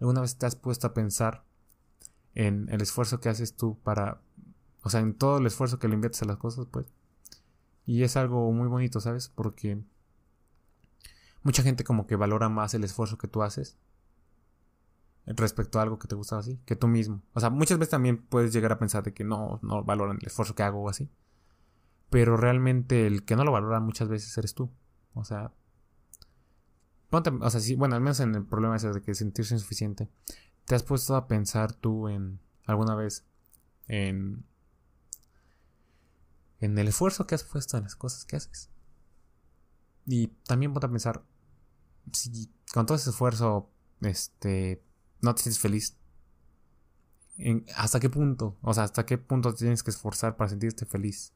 ¿Alguna vez te has puesto a pensar en el esfuerzo que haces tú para, o sea, en todo el esfuerzo que le inviertes a las cosas, pues? Y es algo muy bonito, ¿sabes? Porque mucha gente como que valora más el esfuerzo que tú haces respecto a algo que te gusta así, que tú mismo. O sea, muchas veces también puedes llegar a pensar de que no, no valoran el esfuerzo que hago o así. Pero realmente el que no lo valora muchas veces eres tú. O sea, bueno, al menos en el problema ese de que sentirse insuficiente. ¿Te has puesto a pensar tú en alguna vez en en el esfuerzo que has puesto en las cosas que haces? Y también ponte a pensar si con todo ese esfuerzo este no te sientes feliz. ¿Hasta qué punto? O sea, ¿hasta qué punto tienes que esforzar para sentirte feliz?